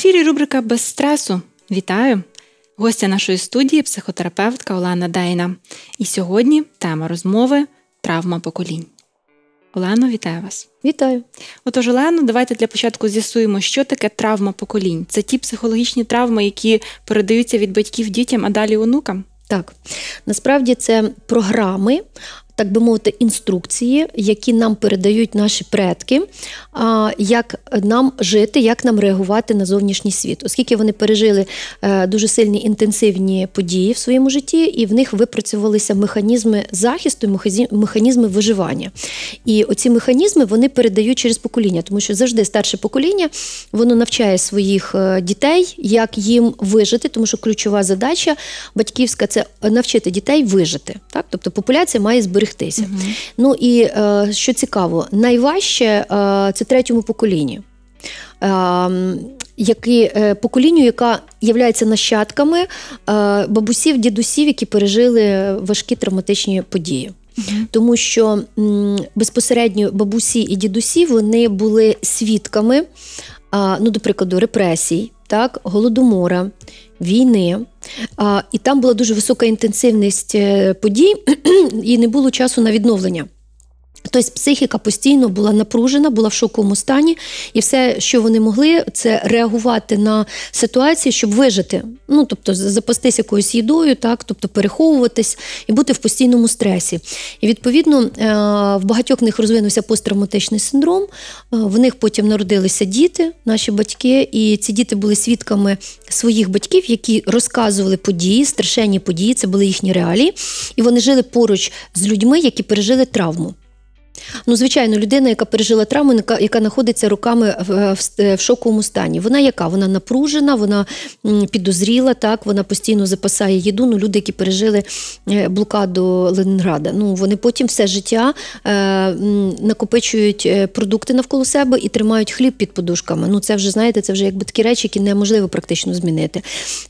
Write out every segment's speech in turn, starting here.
ефірі рубрика без стресу. Вітаю! Гостя нашої студії психотерапевтка Олена Дейна. І сьогодні тема розмови травма поколінь. Олено, вітаю вас. Вітаю. Отож, Олено, давайте для початку з'ясуємо, що таке травма поколінь. Це ті психологічні травми, які передаються від батьків дітям, а далі онукам. Так, насправді це програми так би мовити, інструкції, які нам передають наші предки, як нам жити, як нам реагувати на зовнішній світ, оскільки вони пережили е, дуже сильні інтенсивні події в своєму житті, і в них випрацювалися механізми захисту, механізми виживання. І оці механізми вони передають через покоління, тому що завжди старше покоління воно навчає своїх е, дітей, як їм вижити, тому що ключова задача батьківська це навчити дітей вижити. Так? Тобто популяція має зберегти зберегтися. Угу. Ну і е, що цікаво, найважче е, це третьому поколінню. Ем, які е, поколінню, яка являється нащадками бабусів, дідусів, які пережили важкі травматичні події, тому що безпосередньо бабусі і дідусі вони були свідками, ну, до прикладу, репресій, так, голодомора, війни і там була дуже висока інтенсивність е, подій, і не було часу на відновлення. Тобто психіка постійно була напружена, була в шоковому стані, і все, що вони могли, це реагувати на ситуації, щоб вижити. Ну тобто, запастись якоюсь їдою, так тобто переховуватись і бути в постійному стресі. І відповідно е, в багатьох них розвинувся посттравматичний синдром. Е, в них потім народилися діти, наші батьки, і ці діти були свідками своїх батьків, які розказували події, страшенні події. Це були їхні реалії, і вони жили поруч з людьми, які пережили травму. Ну, звичайно, людина, яка пережила травму, яка, знаходиться руками в, е, в, шоковому стані. Вона яка? Вона напружена, вона підозріла, так, вона постійно запасає їду. Ну, люди, які пережили е, блокаду Ленінграда, ну вони потім все життя е, накопичують е, продукти навколо себе і тримають хліб під подушками. Ну, це вже знаєте, це вже якби такі речі, які неможливо практично змінити.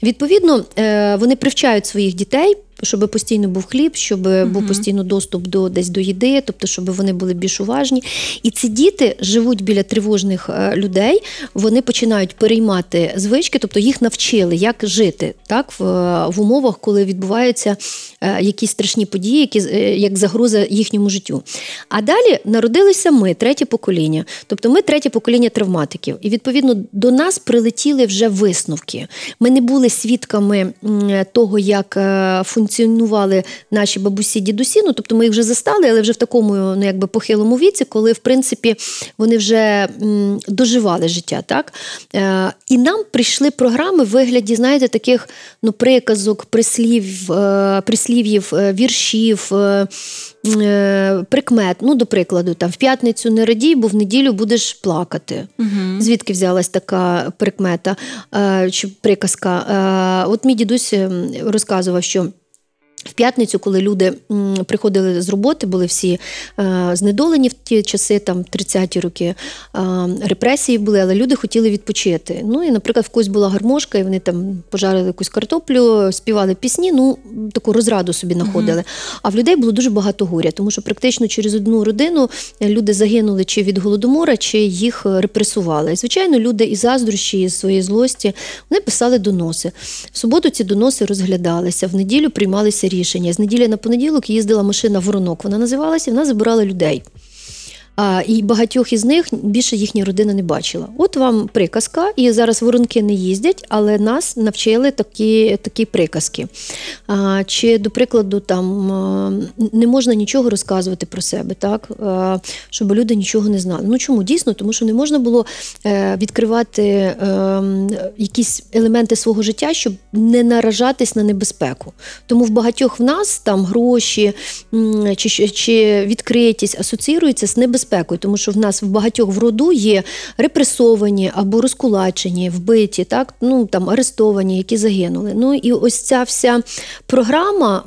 Відповідно, е, вони привчають своїх дітей щоб постійно був хліб, щоб угу. був постійно доступ до десь до їди, тобто, щоб вони були більш уважні. І ці діти живуть біля тривожних е, людей, вони починають переймати звички, тобто їх навчили, як жити так в, в умовах, коли відбуваються е, якісь страшні події, які е, як загроза їхньому життю. А далі народилися ми, третє покоління, тобто ми третє покоління травматиків. І відповідно до нас прилетіли вже висновки. Ми не були свідками того, як функціонує функціонували наші бабусі дідусі. Ну тобто ми їх вже застали, але вже в такому ну, якби похилому віці, коли в принципі вони вже м, доживали життя. так? Е, І нам прийшли програми в вигляді, знаєте, таких ну, приказок, прислів, е, прислів'їв, е, віршів. Е, е Прикмет, ну, до прикладу, там в п'ятницю не радій, бо в неділю будеш плакати. uh Звідки взялась така прикмета е, чи приказка? Е, от мій дідусь розказував, що. В п'ятницю, коли люди приходили з роботи, були всі е, знедолені в ті часи, там 30-ті роки е, репресії були, але люди хотіли відпочити. Ну і, наприклад, в когось була гармошка, і вони там пожарили якусь картоплю, співали пісні, ну таку розраду собі знаходили. Mm-hmm. А в людей було дуже багато горя, тому що практично через одну родину люди загинули чи від голодомора, чи їх репресували. звичайно, люди із заздрощі, і своєї злості вони писали доноси. В суботу ці доноси розглядалися, в неділю приймалися рішення. З неділі на понеділок їздила машина Воронок. Вона називалася. Вона забирала людей. А, І багатьох із них більше їхня родина не бачила. От вам приказка, і зараз воронки не їздять, але нас навчили такі такі приказки. А, Чи, до прикладу, там не можна нічого розказувати про себе, так? А, щоб люди нічого не знали. Ну чому дійсно? Тому що не можна було е, відкривати е, якісь елементи свого життя, щоб не наражатись на небезпеку. Тому в багатьох в нас там гроші чи, чи відкритість асоціюються з небезпекою небезпекою, тому що в нас в багатьох в роду є репресовані або розкулачені, вбиті, так ну там арестовані, які загинули. Ну і ось ця вся програма,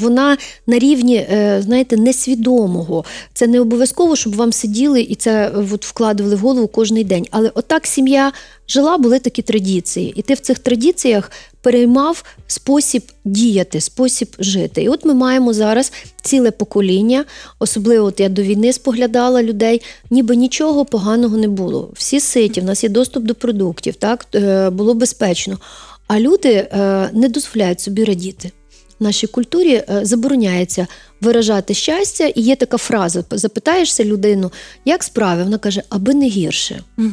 вона на рівні, е, знаєте, несвідомого. Це не обов'язково, щоб вам сиділи і це е, от вкладували в голову кожний день. Але отак сім'я жила, були такі традиції, і ти в цих традиціях переймав спосіб діяти, спосіб жити. І от ми маємо зараз ціле покоління, особливо от я до війни споглядала людей, ніби нічого поганого не було. Всі ситі, в нас є доступ до продуктів, так е, було безпечно. А люди е, не дозволяють собі радіти нашій культурі е, забороняється виражати щастя, і є така фраза: запитаєшся людину, як справи? Вона каже, аби не гірше. Угу.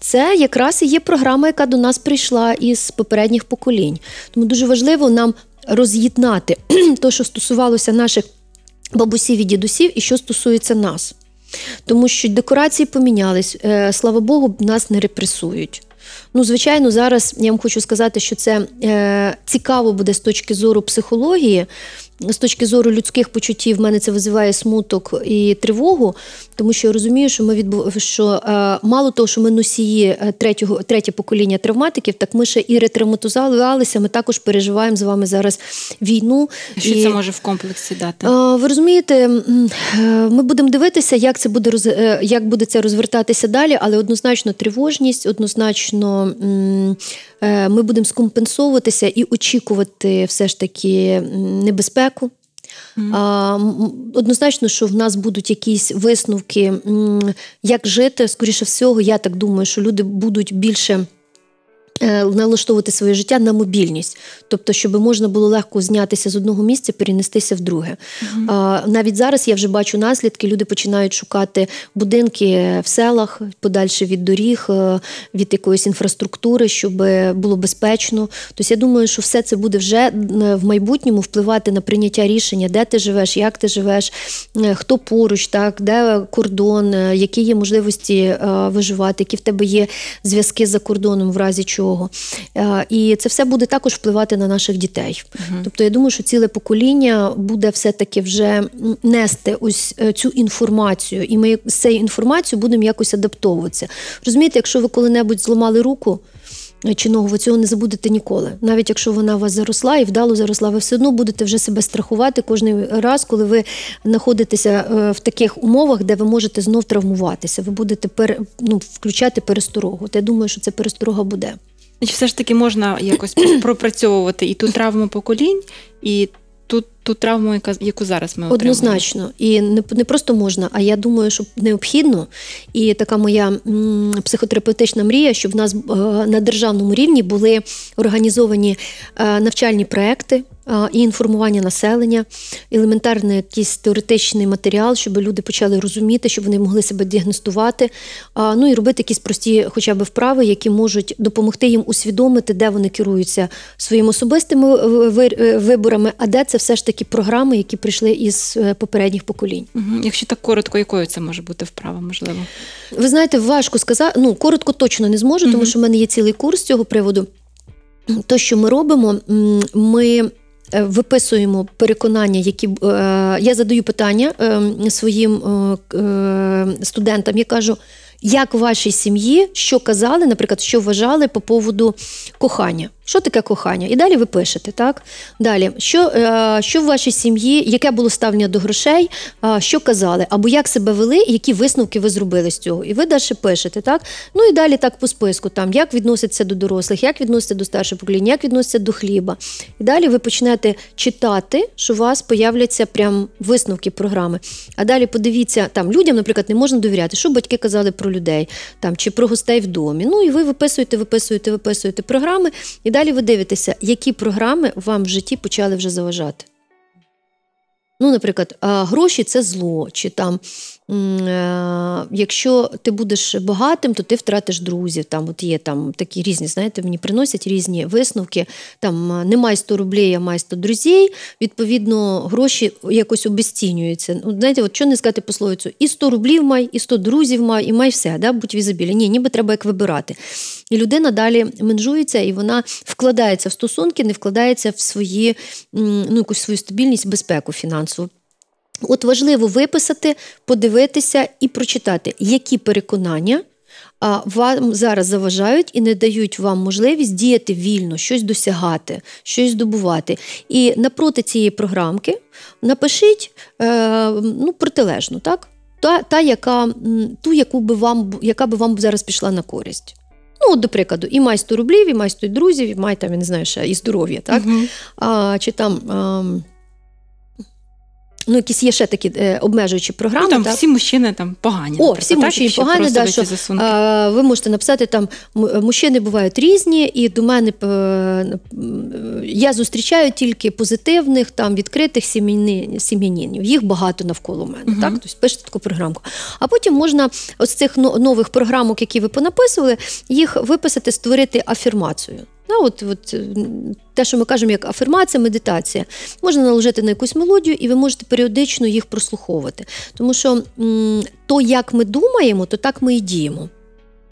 Це якраз і є програма, яка до нас прийшла із попередніх поколінь. Тому дуже важливо нам роз'єднати те, що стосувалося наших бабусів і дідусів, і що стосується нас. Тому що декорації помінялись, е, слава Богу, нас не репресують. Ну, звичайно, зараз я вам хочу сказати, що це е, цікаво буде з точки зору психології з точки зору людських почуттів в мене це визиває смуток і тривогу, тому що я розумію, що ми відбу... що е, мало того, що ми носії е, третього третє покоління травматиків, так ми ще і ретравматизувалися. Ми також переживаємо з вами зараз війну. Що і... це може в комплексі дати? Е, ви розумієте, ми будемо дивитися, як це буде роз... як буде це розвертатися далі, але однозначно тривожність, однозначно. Е, ми будемо скомпенсовуватися і очікувати все ж таки небезпеку. Mm-hmm. Однозначно, що в нас будуть якісь висновки, як жити, скоріше всього, я так думаю, що люди будуть більше Е, налаштовувати своє життя на мобільність, тобто, щоб можна було легко знятися з одного місця, перенестися в друге. uh Навіть зараз я вже бачу наслідки. Люди починають шукати будинки в селах, подальше від доріг, е, від якоїсь інфраструктури, щоб було безпечно. Тобто, я думаю, що все це буде вже в майбутньому впливати на прийняття рішення, де ти живеш, як ти живеш, е, хто поруч, так де кордон, які є можливості виживати, які в тебе є зв'язки за кордоном, в разі чого цього. Е, і це все буде також впливати на наших дітей. Угу. Тобто, я думаю, що ціле покоління буде все-таки вже нести ось е, цю інформацію, і ми з цією інформацією будемо якось адаптовуватися. Розумієте, якщо ви коли-небудь зламали руку. Ну, чинного ви цього не забудете ніколи. Навіть якщо вона у вас заросла і вдало заросла, ви все одно будете вже себе страхувати кожен раз, коли ви знаходитеся е, в таких умовах, де ви можете знов травмуватися. Ви будете пер, ну, включати пересторогу. Я думаю, що це пересторога буде. Все ж таки можна якось пропрацьовувати і ту травму поколінь, і ту травму, яка яку зараз ми отримуємо. однозначно і не не просто можна, а я думаю, що необхідно. І така моя психотерапевтична мрія, щоб в нас е, на державному рівні були організовані е, навчальні проекти і інформування населення, елементарний якийсь теоретичний матеріал, щоб люди почали розуміти, щоб вони могли себе діагностувати, ну і робити якісь прості, хоча б вправи, які можуть допомогти їм усвідомити, де вони керуються своїми особистими е, е, виборами, а де це все ж таки програми, які прийшли із е, попередніх поколінь. Якщо так коротко, якою це може бути вправа, можливо? Ви знаєте, важко сказати. Ну коротко точно не зможу, тому що в мене є цілий курс з цього приводу. То, що ми робимо, ми. Е, виписуємо переконання, які е, я задаю питання е, своїм студентам. Я кажу, як в вашій сім'ї що казали, наприклад, що вважали по поводу кохання. Що таке кохання? І далі ви пишете, так? Далі, що е, що в вашій сім'ї, яке було ставлення до грошей, е, що казали, або як себе вели, які висновки ви зробили з цього? І ви далі пишете, так? Ну і далі так по списку, там як відноситься до дорослих, як відноситься до старшого покоління, як відноситься до хліба. І далі ви почнете читати, що у вас появляться прям висновки програми. А далі подивіться, там людям, наприклад, не можна довіряти, що батьки казали про людей там чи про гостей в домі. Ну і ви виписуєте, виписуєте, виписуєте програми. і далі ви дивитеся, які програми вам в житті почали вже заважати. Ну, наприклад, гроші це зло, чи там Е, якщо ти будеш багатим, то ти втратиш друзів. Там от є там такі різні, знаєте, мені приносять різні висновки. Там е, немає 100 рублей, а май 100 друзів. Відповідно, гроші якось обесцінюються. Ну, знаєте, от що не сказати пословицю, і 100 рублів май, і 100 друзів май, і май все, да, будь візабілі. Ні, ніби треба як вибирати. І людина далі менжується, і вона вкладається в стосунки, не вкладається в свої ну, якусь свою стабільність, безпеку фінансову. От важливо виписати, подивитися і прочитати, які переконання вам зараз заважають і не дають вам можливість діяти вільно, щось досягати, щось здобувати. І напроти цієї програмки напишіть е, ну, протилежну, так? Та, та, яка, ту, яку би вам, яка би вам зараз пішла на користь. Ну, от, до прикладу, і май 100 рублів, і май 100 друзів, і май там, я не знаю, ще і здоров'я, так? Угу. А, Чи там. А, ну якісь є ще такі е, обмежуючі програми. Ну, там так? всі мужчини там погані. О, всі мужчини погані, да, що е, ви можете написати там е, мужчини бувають різні, і до мене е, я зустрічаю тільки позитивних, там відкритих сім'янінів. Їх багато навколо мене. Угу. Так, тобто пишете таку програмку. А потім можна ось цих нових програмок, які ви понаписували, їх виписати, створити афірмацію. Да, ну, от, от е, Те, що ми кажемо, як афермація, медитація, можна наложити на якусь мелодію, і ви можете періодично їх прослуховувати. Тому що м- то, як ми думаємо, то так ми і діємо.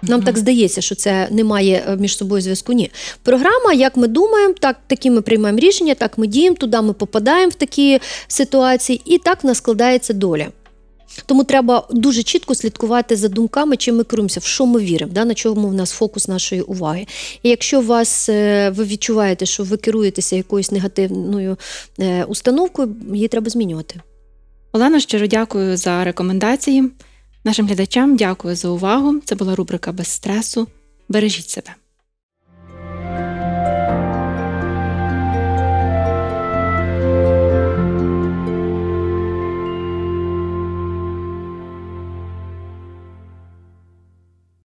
Нам mm-hmm. так здається, що це не має е, між собою зв'язку. Ні. Програма, як ми думаємо, так такі ми приймаємо рішення, так ми діємо, туди ми попадаємо в такі ситуації, і так в нас складається доля. Тому треба дуже чітко слідкувати за думками, чим ми керуємося, в що ми віримо, да, на чому в нас фокус нашої уваги. І якщо вас е, ви відчуваєте, що ви керуєтеся якоюсь негативною е, установкою, її треба змінювати. Олена, щиро дякую за рекомендації. Нашим глядачам дякую за увагу. Це була рубрика без стресу. Бережіть себе.